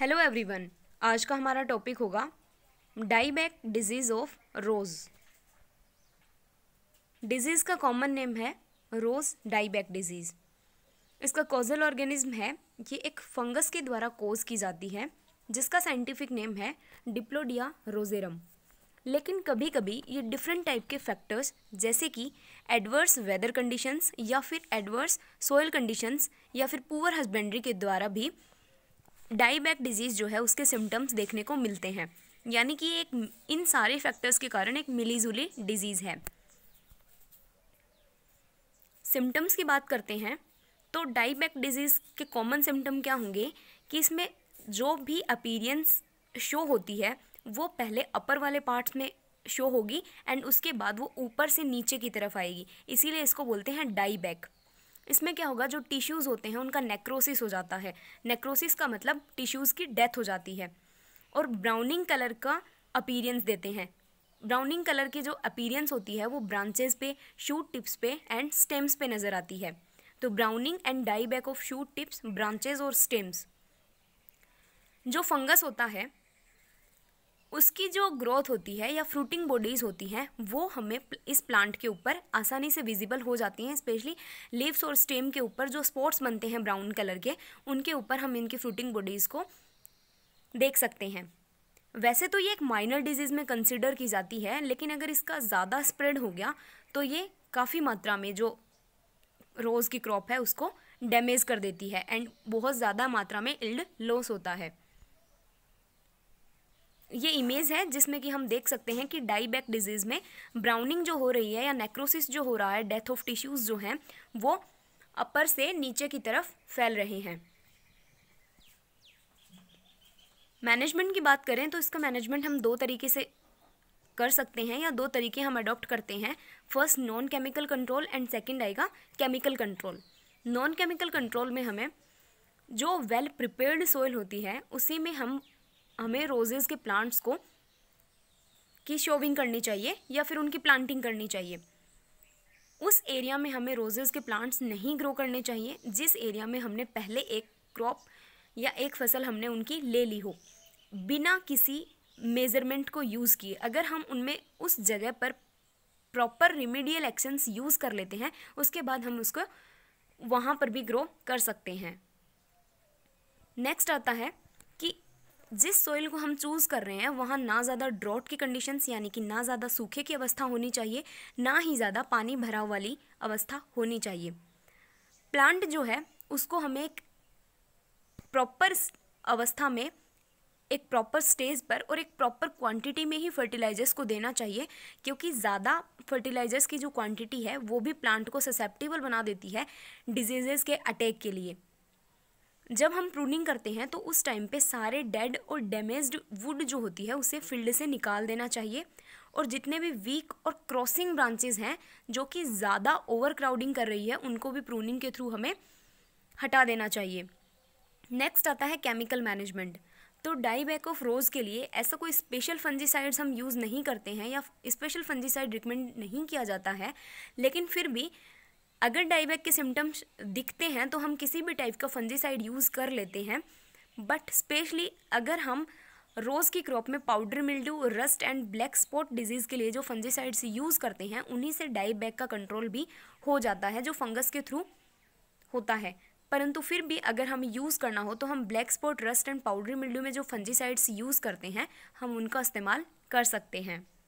hello everyone आज का हमारा टॉपिक होगा dieback disease of rose disease का कॉमन नेम है रोज़ डाईबैक डिजीज़ इसका कॉजल ऑर्गेनिज्म है ये एक फंगस के द्वारा कोज की जाती है जिसका साइंटिफिक नेम है डिप्लोडिया रोजेरम लेकिन कभी कभी ये डिफरेंट टाइप के फैक्टर्स जैसे कि एडवर्स वेदर कंडीशंस या फिर एडवर्स सोयल कंडीशंस या फिर पुअर हस्बेंड्री के द्वारा भी डाईबैक डिजीज़ जो है उसके सिम्टम्स देखने को मिलते हैं यानी कि एक इन सारे फैक्टर्स के कारण एक मिलीजुली डिजीज़ है सिम्टम्स की बात करते हैं तो डाईबैक डिजीज़ के कॉमन सिम्टम क्या होंगे कि इसमें जो भी अपीरियंस शो होती है वो पहले अपर वाले पार्ट्स में शो होगी एंड उसके बाद वो ऊपर से नीचे की तरफ आएगी इसीलिए इसको बोलते हैं डाईबैक इसमें क्या होगा जो टिश्यूज़ होते हैं उनका नेक्रोसिस हो जाता है नेक्रोसिस का मतलब टिश्यूज़ की डेथ हो जाती है और ब्राउनिंग कलर का अपीरियंस देते हैं ब्राउनिंग कलर की जो अपीरियंस होती है वो ब्रांचेस पे शूट टिप्स पे एंड स्टेम्स पे नज़र आती है तो browning and die back of shoot tips branches और स्टेम्स जो फंगस होता है उसकी जो ग्रोथ होती है या फ्रूटिंग बॉडीज़ होती हैं वो हमें इस प्लांट के ऊपर आसानी से विजिबल हो जाती हैं स्पेशली लीव्स और स्टेम के ऊपर जो स्पॉट्स बनते हैं ब्राउन कलर के उनके ऊपर हम इनकी फ्रूटिंग बॉडीज़ को देख सकते हैं वैसे तो ये एक माइनर डिजीज़ में कंसिडर की जाती है लेकिन अगर इसका ज़्यादा स्प्रेड हो गया तो ये काफ़ी मात्रा में जो रोज़ की क्रॉप है उसको डैमेज कर देती है एंड बहुत ज़्यादा मात्रा में इल्ड लॉस होता है ये इमेज है जिसमें कि हम देख सकते हैं कि डाईबैक डिजीज़ में ब्राउनिंग जो हो रही है या नेक्रोसिस जो हो रहा है डेथ ऑफ टिश्यूज़ जो हैं वो अपर से नीचे की तरफ फैल रहे हैं मैनेजमेंट की बात करें तो इसका मैनेजमेंट हम दो तरीके से कर सकते हैं या दो तरीके हम अडॉप्ट करते हैं first non chemical control and second आएगा chemical control non chemical control में हमें जो वेल प्रिपेयर्ड सोइल होती है उसी में हम हमें रोजेज़ के प्लांट्स को की शोविंग करनी चाहिए या फिर उनकी प्लांटिंग करनी चाहिए उस एरिया में हमें रोजेज़ के प्लांट्स नहीं ग्रो करने चाहिए जिस एरिया में हमने पहले एक क्रॉप या एक फसल हमने उनकी ले ली हो बिना किसी मेज़रमेंट को यूज़ किए अगर हम उनमें उस जगह पर प्रॉपर रिमेडियल एक्शंस यूज़ कर लेते हैं उसके बाद हम उसको वहाँ पर भी ग्रो कर सकते हैं नेक्स्ट आता है जिस सॉइल को हम चूज़ कर रहे हैं वहाँ ना ज़्यादा ड्रॉट की कंडीशंस यानी कि ना ज़्यादा सूखे की अवस्था होनी चाहिए ना ही ज़्यादा पानी भराव वाली अवस्था होनी चाहिए प्लांट जो है उसको हमें एक प्रॉपर अवस्था में एक प्रॉपर स्टेज पर और एक प्रॉपर क्वांटिटी में ही फर्टिलाइजर्स को देना चाहिए क्योंकि ज़्यादा फर्टिलाइजर्स की जो क्वांटिटी है वो भी प्लांट को ससेप्टेबल बना देती है डिजीज़ेज़ के अटैक के लिए जब हम प्रूनिंग करते हैं तो उस टाइम पे सारे डेड और डैमेज्ड वुड जो होती है उसे फील्ड से निकाल देना चाहिए और जितने भी वीक और क्रॉसिंग ब्रांचेज हैं जो कि ज़्यादा ओवर क्राउडिंग कर रही है उनको भी प्रूनिंग के थ्रू हमें हटा देना चाहिए नेक्स्ट आता है केमिकल मैनेजमेंट तो डाई बैक ऑफ रोज़ के लिए ऐसा कोई स्पेशल फंजीसाइड्स हम यूज़ नहीं करते हैं या स्पेशल फंजीसाइड रिकमेंड नहीं किया जाता है लेकिन फिर भी अगर डाईबैक के सिम्टम्स दिखते हैं तो हम किसी भी टाइप का फंजीसाइड यूज़ कर लेते हैं बट स्पेशली अगर हम रोज़ की क्रॉप में powder mildew rust and black spot disease के लिए जो फंजीसाइड्स यूज़ करते हैं उन्हीं से डाईबैक का कंट्रोल भी हो जाता है जो फंगस के थ्रू होता है परंतु फिर भी अगर हम यूज़ करना हो तो हम black spot rust and powder mildew में जो फंजीसाइड्स यूज़ करते हैं हम उनका इस्तेमाल कर सकते हैं